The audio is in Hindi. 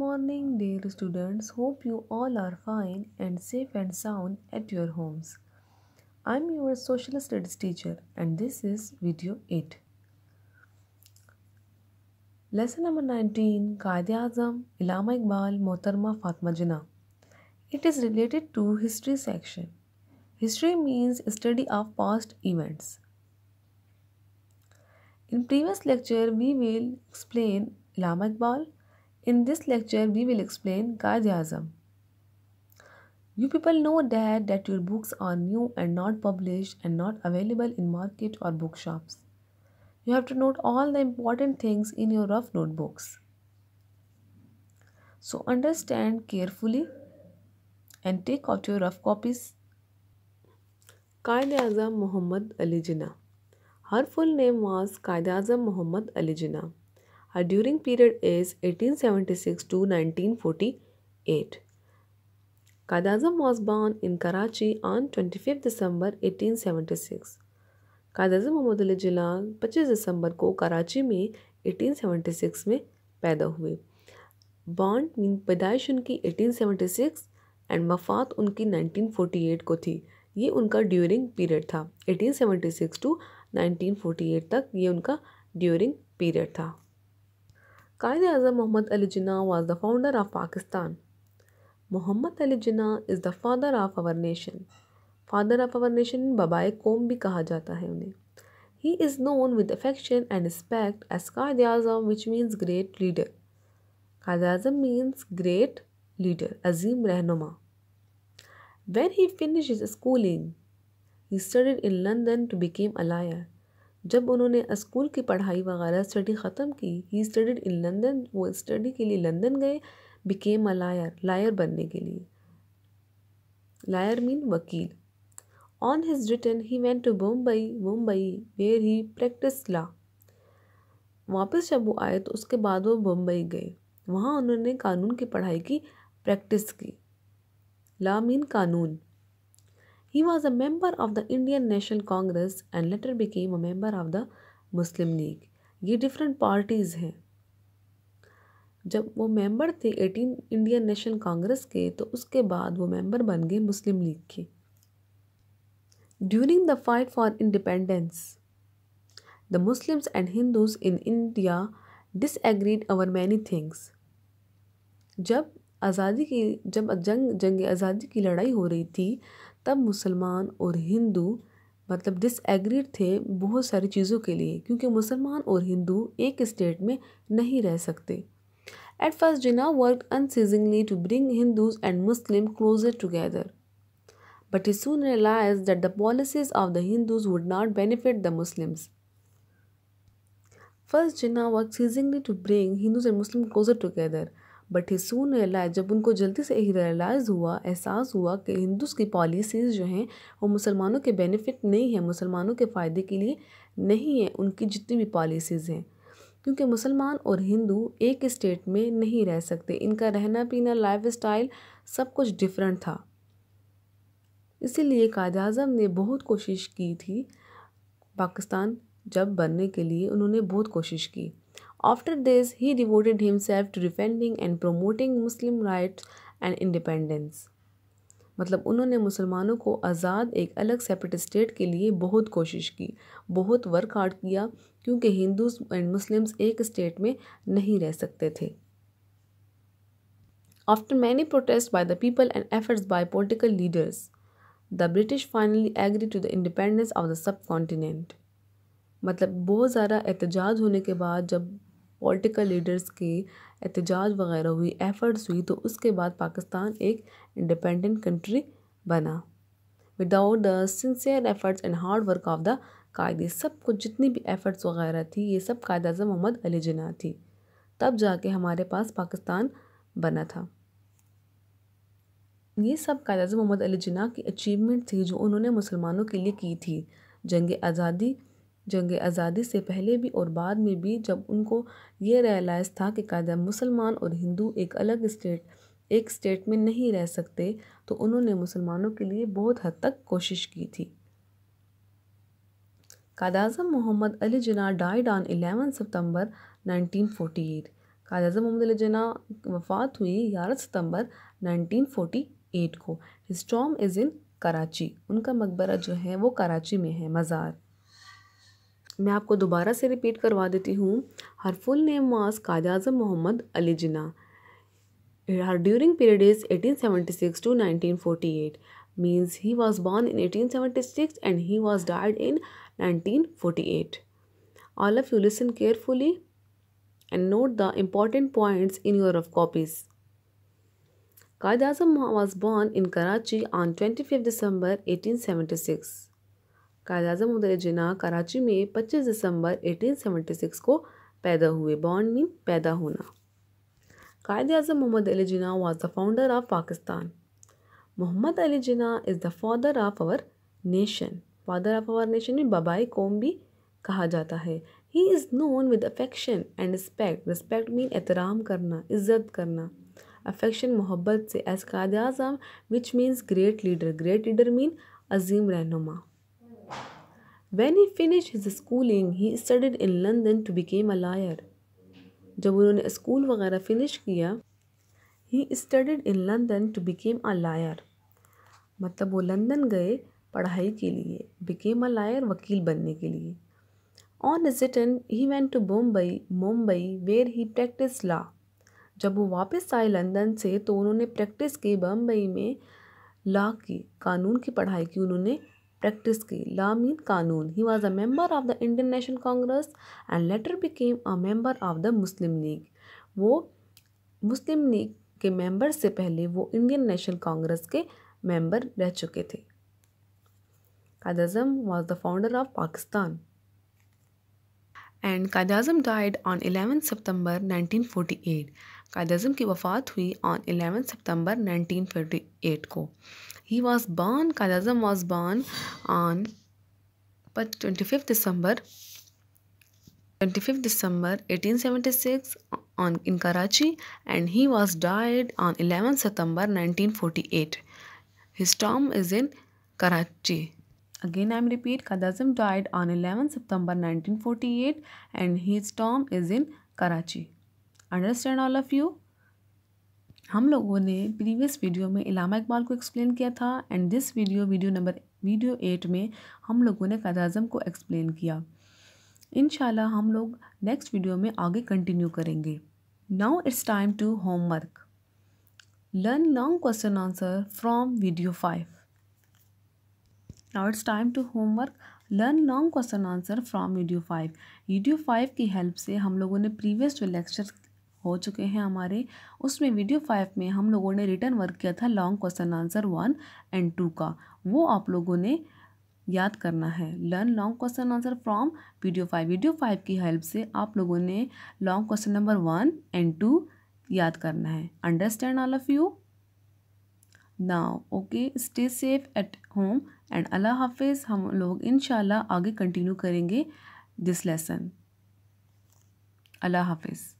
Morning dear students hope you all are fine and safe and sound at your homes. I'm your social studies teacher and this is video 8. Lesson number 19 Qaid Azam Ilama Iqbal Motarma Fatma it is related to history section. History means study of past events. In previous lecture, we will explain Lama Iqbal, in this lecture, we will explain Qaid Azam. You people know that, that your books are new and not published and not available in market or bookshops. You have to note all the important things in your rough notebooks. So understand carefully and take out your rough copies. Qaid Azam Muhammad Ali Jinnah. Her full name was Qaid Azam Muhammad Ali Jinnah. Her during period is 1876 to 1948. Qad Azam was born in Karachi on 25 December 1876. काद Azam Muhammad Ali जिलान 25 दिसंबर को कराची में 1876 में पैदा हुए बॉन्ड मीन पैदाइश उनकी 1876 एंड मफात उनकी 1948 को थी ये उनका ड्यूरिंग पीरियड था 1876 टू 1948 तक ये उनका ड्यूरिंग पीरियड था Qaid Azam Muhammad Ali Jinnah was the founder of Pakistan. Muhammad Ali Jinnah is the father of our nation. Father of our nation babae kom bhi kaha jata hai unhe. He is known with affection and respect as Qaid Azam which means great leader. Qaid Azam means great leader, Azim Rehnuma. When he finished his schooling, he studied in London to become a lawyer. जब उन्होंने स्कूल की पढ़ाई वगैरह स्टडी ख़त्म की ही स्टडीड इन लंदन वो स्टडी के लिए लंदन गए बिकेम अ लायर लायर बनने के लिए लायर मीन वकील on his return he went to Mumbai Mumbai where he practice law वापस जब वो आए तो उसके बाद वो मुंबई गए वहाँ उन्होंने कानून की पढ़ाई की प्रैक्टिस की ला मीन कानून He was a member of the Indian National Congress and later became a member of the Muslim League. ये different parties हैं जब वो मेंबर थे एटीन इंडियन नेशनल कांग्रेस के तो उसके बाद वो मेंबर बन गए मुस्लिम लीग के during the fight for independence the Muslims and Hindus in India disagreed over many things जब आज़ादी की जब जंग जंग आज़ादी की लड़ाई हो रही थी तब मुसलमान और हिंदू मतलब डिसएग्रीड थे बहुत सारी चीज़ों के लिए क्योंकि मुसलमान और हिंदू एक स्टेट में नहीं रह सकते at first Jinnah work unceasingly to bring Hindus and Muslim closer together but he soon realize that the policies of the Hindus would not benefit the Muslims first Jinnah work ceasingly to bring Hindus and Muslim closer together but he soon realize जब उनको जल्दी से ही रियलाइज़ हुआ एहसास हुआ कि हिंदू की पॉलिसीज़ जो हैं वो मुसलमानों के बेनिफिट नहीं है मुसलमानों के फ़ायदे के लिए नहीं है उनकी जितनी भी पॉलिसीज़ हैं क्योंकि मुसलमान और हिंदू एक स्टेट में नहीं रह सकते इनका रहना पीना लाइफ स्टाइल सब कुछ डिफरेंट था इसीलिए कायद अजम ने बहुत कोशिश की थी पाकिस्तान जब बनने के लिए उन्होंने बहुत कोशिश की after this he devoted himself to defending and promoting muslim rights and independence मतलब उन्होंने मुसलमानों को आज़ाद एक अलग सेपरेट स्टेट के लिए बहुत कोशिश की बहुत वर्क आउट किया क्योंकि हिंदूज एंड मुस्लिम्स एक स्टेट में नहीं रह सकते थे after many protest by the people and efforts by political leaders the British finally agree to the independence of the subcontinent मतलब बहुत ज़्यादा एहतजाज होने के बाद जब पॉलिटिकल लीडर्स के एहतजाज वगैरह हुई एफर्ट्स हुई तो उसके बाद पाकिस्तान एक इंडिपेंडेंट कंट्री बना without the sincere efforts and hard work of the Quaid-e सब कुछ जितनी भी एफर्ट्स वगैरह थी ये सब कायद अजम मोहम्मद अली जना थी तब जाके हमारे पास पाकिस्तान बना था ये सब कायद अजम मोहम्मद अली जना की अचीवमेंट थी जो उन्होंने मुसलमानों के लिए की थी जंग आज़ादी जंग आज़ादी से पहले भी और बाद में भी जब उनको ये रियलाइज़ था कि कायदा मुसलमान और हिंदू एक अलग स्टेट एक स्टेट में नहीं रह सकते तो उन्होंने मुसलमानों के लिए बहुत हद तक कोशिश की थी कादाजम Muhammad Ali Jinnah died on eleven September 1948 eight Quaid-e-Azam Muhammad Ali Jinnah वफात हुई ग्यारह सितंबर 1948 को हिस्टॉम इज़ इन कराची उनका मकबरा जो है वो कराची में है मज़ार मैं आपको दोबारा से रिपीट करवा देती हूँ her full name was Quaid Azam Muhammad Ali Jinnah her during period is eighteen seventy six to nineteen forty eight means he was born in eighteen seventy six and he was died in nineteen forty eight all of you listen carefully and note the important points in your of copies Quaid Azam was born in Karachi on twenty fifth December eighteen seventy six Quaid Azam उदय जिना कराची में 25 दिसंबर 1876 को पैदा हुए बॉन्ड मीन पैदा होना Quaid Azam Muhammad Ali Jinnah was the founder of Pakistan Muhammad Ali Jinnah is the father of our nation father of our nation में बबाई कौम भी कहा जाता है he is known with affection and respect respect mean एहतराम करना इज़्ज़त करना अफेक्शन मोहब्बत से as Quaid Azam which means great leader great leader mean अजीम रहनुमा When he finished his schooling, he studied in London to become a lawyer. जब उन्होंने स्कूल वगैरह फिनिश किया he studied in London to became a lawyer मतलब वो लंदन गए पढ़ाई के लिए बिकेम अ लायर वकील बनने के लिए on his return he went to Bombay Mumbai where he practice law जब वो वापस आए लंदन से तो उन्होंने प्रैक्टिस की बम्बई में लॉ की कानून की पढ़ाई की उन्होंने प्रैक्टिस की लामीन कानून he was a member of the Indian National Congress and later became a member of the Muslim League वो मुस्लिम लीग के मेंबर से पहले वो इंडियन नेशनल कांग्रेस के मेंबर रह चुके थे Quaid Azam was the founder of Pakistan and Quaid Azam died on eleven September nineteen forty eight Quaid Azam की वफ़ात हुई ऑन एलेवन सितंबर एट को ही was born Quaid Azam was born on twenty fifth December 25 December six on in Karachi and he was died on 11 September 1948 his tomb is in Karachi again I am repeat Quaid Azam died on 11 September eight and his tomb is in Karachi understand all of you हम लोगों ने प्रीवियस वीडियो में इलामा इकबाल को एक्सप्लेन किया था and this video video number video eight में हम लोगों ने फैज़ आजम को एक्सप्लेन किया इन हम लोग नेक्स्ट वीडियो में आगे कंटिन्यू करेंगे now it's time to homework learn long question answer from video five now it's time to homework learn long question answer from video five video five की हेल्प से हम लोगों ने प्रीवियस जो लेक्चर हो चुके हैं हमारे उसमें वीडियो फाइव में हम लोगों ने रिटर्न वर्क किया था long question answer one and two का वो आप लोगों ने याद करना है learn long question answer from video five video five की हेल्प से आप लोगों ने long question number one and two याद करना है understand all of you now okay stay safe at home and अल्लाह हाफिज़ हम लोग इन आगे कंटिन्यू करेंगे दिस लेसन अल्लाह हाफिज़